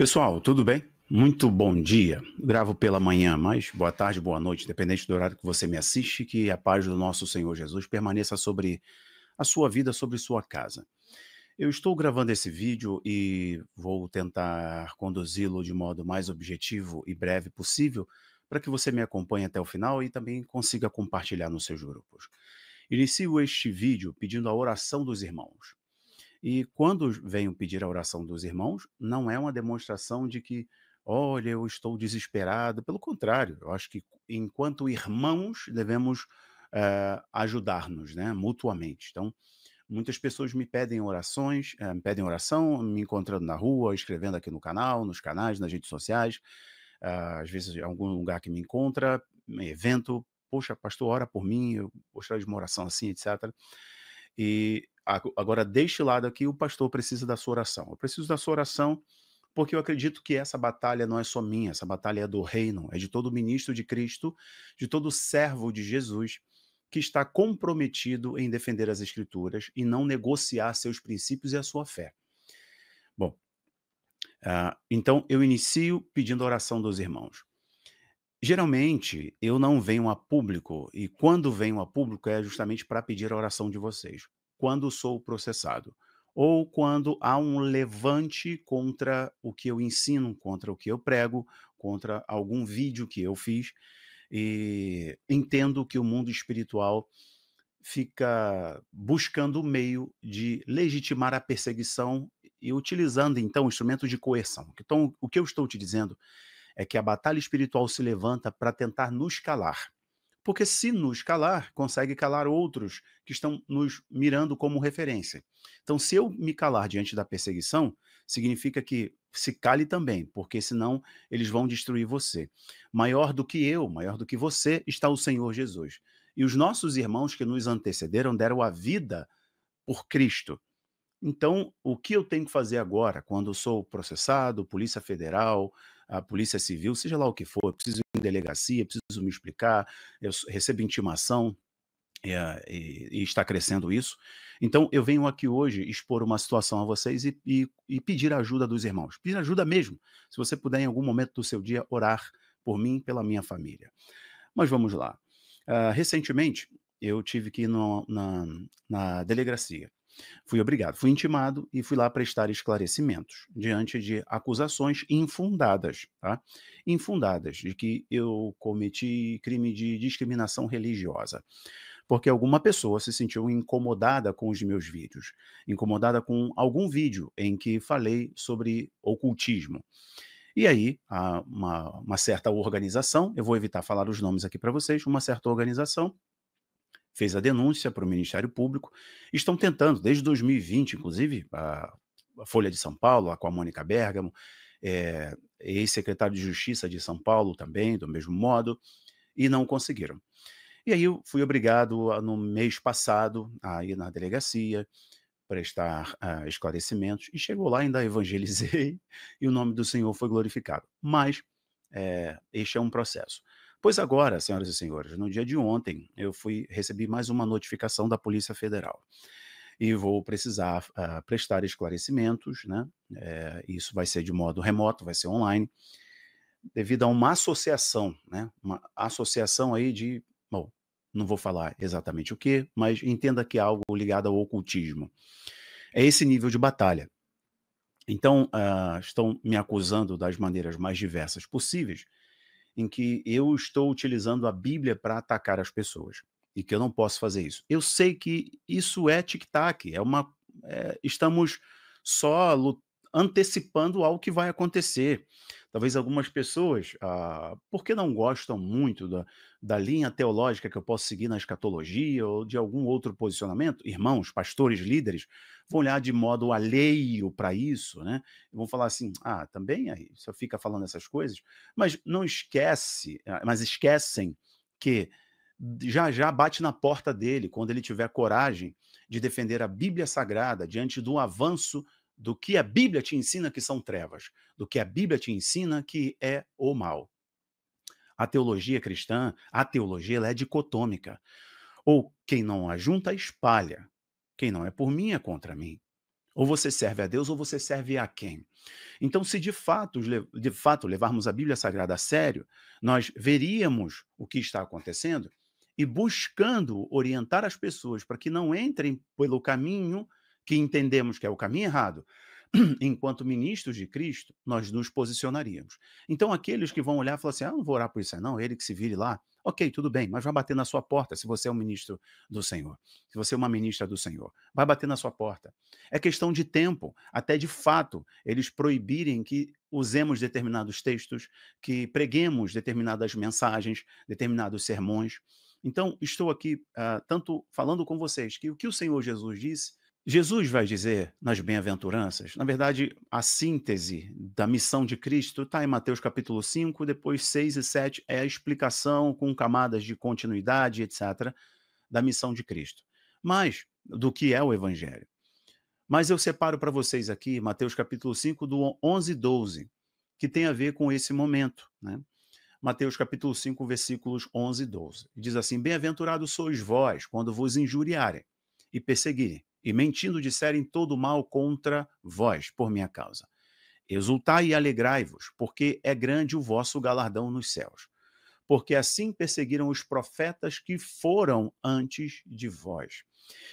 Pessoal, tudo bem? Muito bom dia. Gravo pela manhã, mas boa tarde, boa noite, independente do horário que você me assiste, que a paz do nosso Senhor Jesus permaneça sobre a sua vida, sobre sua casa. Eu estou gravando esse vídeo e vou tentar conduzi-lo de modo mais objetivo e breve possível para que você me acompanhe até o final e também consiga compartilhar nos seus grupos. Inicio este vídeo pedindo a oração dos irmãos. E quando venho pedir a oração dos irmãos, não é uma demonstração de que, olha, eu estou desesperado. Pelo contrário, eu acho que enquanto irmãos devemos eh, ajudar-nos, né, mutuamente. Então, muitas pessoas me pedem orações, eh, me pedem oração, me encontrando na rua, escrevendo aqui no canal, nos canais, nas redes sociais. Ah, às vezes, em algum lugar que me encontra, evento, poxa, pastor, ora por mim, eu gostaria de uma oração assim, etc. E agora deste lado aqui, o pastor precisa da sua oração. Eu preciso da sua oração porque eu acredito que essa batalha não é só minha, essa batalha é do reino, é de todo ministro de Cristo, de todo servo de Jesus que está comprometido em defender as escrituras e não negociar seus princípios e a sua fé. Bom, uh, então eu inicio pedindo a oração dos irmãos. Geralmente eu não venho a público, e quando venho a público é justamente para pedir a oração de vocês, quando sou processado, ou quando há um levante contra o que eu ensino, contra o que eu prego, contra algum vídeo que eu fiz, e entendo que o mundo espiritual fica buscando o meio de legitimar a perseguição e utilizando então instrumentos de coerção. Então, o que eu estou te dizendo é que a batalha espiritual se levanta para tentar nos calar. Porque se nos calar, consegue calar outros que estão nos mirando como referência. Então, se eu me calar diante da perseguição, significa que se cale também, porque senão eles vão destruir você. Maior do que eu, maior do que você, está o Senhor Jesus. E os nossos irmãos que nos antecederam deram a vida por Cristo. Então, o que eu tenho que fazer agora, quando sou processado, Polícia Federal, a polícia civil, seja lá o que for, preciso ir em delegacia, preciso me explicar, eu recebo intimação, é, e, e, está crescendo isso. Então, eu venho aqui hoje expor uma situação a vocês e, e, e, pedir ajuda dos irmãos. Pedir ajuda mesmo, se você puder, em algum momento do seu dia, orar por mim, pela minha família. Mas vamos lá. Uh, recentemente, eu tive que ir no, na, na delegacia. Fui obrigado, fui intimado e fui lá prestar esclarecimentos diante de acusações infundadas, tá? Infundadas de que eu cometi crime de discriminação religiosa. Porque alguma pessoa se sentiu incomodada com os meus vídeos, incomodada com algum vídeo em que falei sobre ocultismo. E aí, uma, uma, certa organização, eu vou evitar falar os nomes aqui para vocês, uma certa organização fez a denúncia para o Ministério Público. Estão tentando, desde 2020, inclusive, a Folha de São Paulo, com a Mônica Bergamo, é, ex-secretário de Justiça de São Paulo também, do mesmo modo, e não conseguiram. E aí eu fui obrigado, no mês passado, a ir na delegacia, prestar uh, esclarecimentos, e chegou lá, ainda evangelizei, e o nome do Senhor foi glorificado. Mas é, este é um processo. Pois agora, senhoras e senhores, no dia de ontem eu fui recebi mais uma notificação da Polícia Federal e vou precisar uh, prestar esclarecimentos, né? É, isso vai ser de modo remoto, vai ser online, devido a uma associação, né? Uma associação aí de, bom, não vou falar exatamente o que, mas entenda que é algo ligado ao ocultismo. É esse nível de batalha. Então, uh, estão me acusando das maneiras mais diversas possíveis em que eu estou utilizando a Bíblia para atacar as pessoas e que eu não posso fazer isso. Eu sei que isso é tic-tac, é uma. É, estamos só antecipando algo que vai acontecer. Talvez algumas pessoas, ah, porque não gostam muito da, da linha teológica que eu posso seguir na escatologia ou de algum outro posicionamento, irmãos, pastores, líderes, vão olhar de modo alheio para isso, né? Vão falar assim: ah, também aí, você fica falando essas coisas, mas não esquece, ah, mas esquecem que já já bate na porta dele quando ele tiver coragem de defender a Bíblia Sagrada diante do avanço do que a Bíblia te ensina que são trevas, do que a Bíblia te ensina que é o mal. A teologia cristã, a teologia ela é dicotômica. Ou quem não ajunta, espalha. Quem não é por mim é contra mim. Ou você serve a Deus ou você serve a quem? Então, se de fato, de fato levarmos a Bíblia Sagrada a sério, nós veríamos o que está acontecendo e buscando orientar as pessoas para que não entrem pelo caminho que entendemos que é o caminho errado, enquanto ministros de Cristo, nós nos posicionaríamos. Então, aqueles que vão olhar e falar assim: ah, não vou orar por isso, não, ele que se vire lá. Ok, tudo bem, mas vai bater na sua porta se você é um ministro do Senhor, se você é uma ministra do Senhor. Vai bater na sua porta. É questão de tempo, até de fato, eles proibirem que usemos determinados textos, que preguemos determinadas mensagens, determinados sermões. Então, estou aqui, uh, tanto falando com vocês, que o que o Senhor Jesus disse Jesus vai dizer nas bem-aventuranças, na verdade, a síntese da missão de Cristo está em Mateus capítulo 5, depois 6 e 7 é a explicação com camadas de continuidade, etc., da missão de Cristo. Mas, do que é o Evangelho. Mas eu separo para vocês aqui Mateus capítulo 5, do 11 e 12, que tem a ver com esse momento. Né? Mateus capítulo 5, versículos 11 e 12. Diz assim: Bem-aventurados sois vós quando vos injuriarem e perseguirem e mentindo disserem todo mal contra vós, por minha causa. Exultai e alegrai-vos, porque é grande o vosso galardão nos céus. Porque assim perseguiram os profetas que foram antes de vós.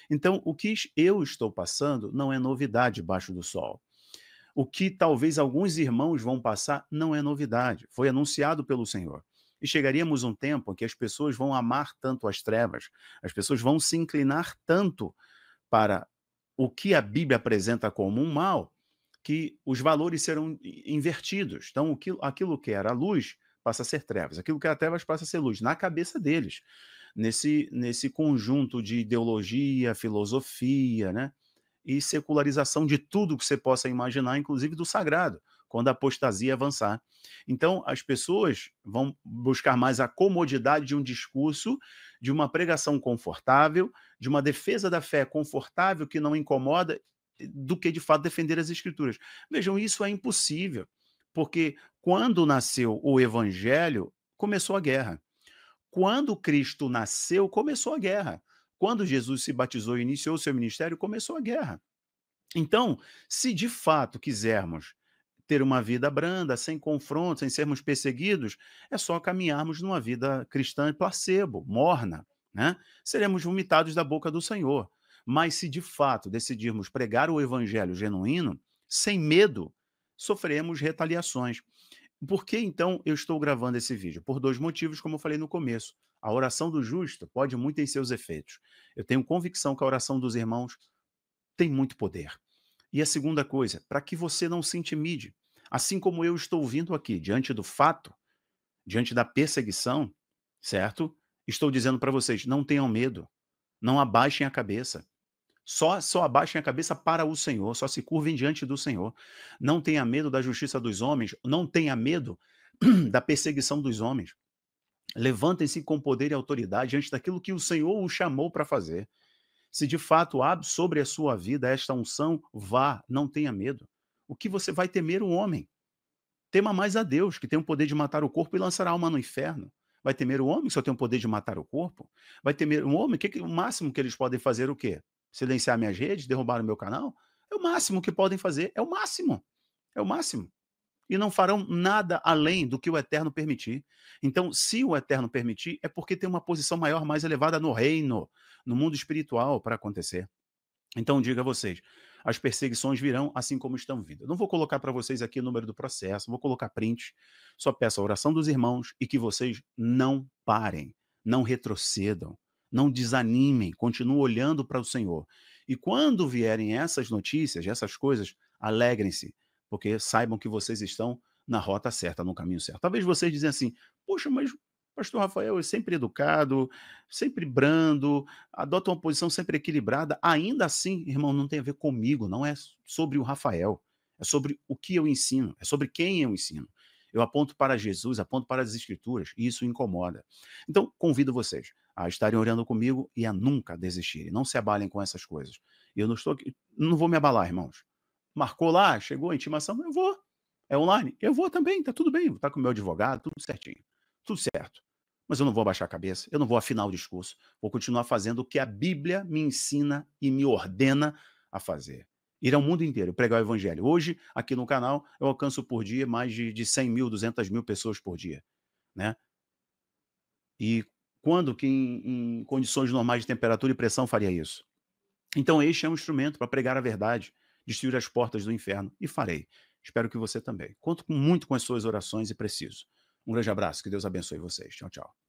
Então, o que eu estou passando não é novidade baixo do sol. O que talvez alguns irmãos vão passar não é novidade. Foi anunciado pelo Senhor. E chegaríamos um tempo em que as pessoas vão amar tanto as trevas, as pessoas vão se inclinar tanto para o que a Bíblia apresenta como um mal, que os valores serão invertidos. Então, aquilo, aquilo que era luz passa a ser trevas, aquilo que era trevas passa a ser luz, na cabeça deles, nesse, nesse conjunto de ideologia, filosofia, né? E secularização de tudo que você possa imaginar, inclusive do sagrado quando a apostasia avançar. Então, as pessoas vão buscar mais a comodidade de um discurso, de uma pregação confortável, de uma defesa da fé confortável que não incomoda, eh, do que de fato defender as escrituras. Vejam, isso é impossível, porque quando nasceu o evangelho, começou a guerra. Quando Cristo nasceu, começou a guerra. Quando Jesus se batizou e iniciou seu ministério, começou a guerra. Então, se de fato quisermos ter uma vida branda, sem confronto, sem sermos perseguidos, é só caminharmos numa vida cristã placebo, morna, né? Seremos vomitados da boca do Senhor. Mas se de fato decidirmos pregar o evangelho genuíno, sem medo, sofremos retaliações. Por que então eu estou gravando esse vídeo? Por dois motivos, como eu falei no começo. A oração do justo pode muito em seus efeitos. Eu tenho convicção que a oração dos irmãos tem muito poder. E a segunda coisa, para que você não se intimide. Assim como eu estou vindo aqui, diante do fato, diante da perseguição, certo? Estou dizendo para vocês, não tenham medo. Não abaixem a cabeça. Só, só abaixem a cabeça para o Senhor, só se curvem diante do Senhor. Não tenha medo da justiça dos homens, não tenha medo da perseguição dos homens. Levantem-se com poder e autoridade diante daquilo que o Senhor o chamou para fazer. Se de fato há sobre a sua vida esta unção, vá, não tenha medo. O que você vai temer o homem? Tema mais a Deus, que tem o poder de matar o corpo e lançar a alma no inferno. Vai temer o homem, que só tem o poder de matar o corpo? Vai temer o homem? Que, que, o máximo que eles podem fazer o quê? Silenciar minhas redes, derrubar o meu canal? É o máximo que podem fazer, é o máximo. É o máximo e não farão nada além do que o Eterno permitir. Então, se o Eterno permitir, é porque tem uma posição maior, mais elevada no reino, no mundo espiritual para acontecer. Então, diga a vocês, as perseguições virão assim como estão vindo. Eu não vou colocar para vocês aqui o número do processo, vou colocar print, só peço a oração dos irmãos e que vocês não parem, não retrocedam, não desanimem, continuem olhando para o Senhor. E quando vierem essas notícias, essas coisas, alegrem-se, porque saibam que vocês estão na rota certa, no caminho certo. Talvez vocês dizem assim: "Poxa, mas Pastor Rafael é sempre educado, sempre brando, adota uma posição sempre equilibrada. Ainda assim, irmão, não tem a ver comigo, não é sobre o Rafael, é sobre o que eu ensino, é sobre quem eu ensino. Eu aponto para Jesus, aponto para as Escrituras, e isso incomoda. Então, convido vocês a estarem orando comigo e a nunca desistirem. Não se abalem com essas coisas. Eu não estou aqui, não vou me abalar, irmãos marcou lá, chegou a intimação, eu vou. É online, eu vou também, tá tudo bem, tá com o meu advogado, tudo certinho, tudo certo. Mas eu não vou abaixar a cabeça, eu não vou afinar o discurso, vou continuar fazendo o que a Bíblia me ensina e me ordena a fazer. Ir ao mundo inteiro, pregar o evangelho. Hoje, aqui no canal, eu alcanço por dia mais de, de 100 mil, 200 mil pessoas por dia. Né? E quando que em, em condições normais de temperatura e pressão faria isso? Então, este é um instrumento para pregar a verdade destruir as portas do inferno, e farei. Espero que você também. Conto muito com as suas orações e preciso. Um grande abraço, que Deus abençoe vocês. Tchau, tchau.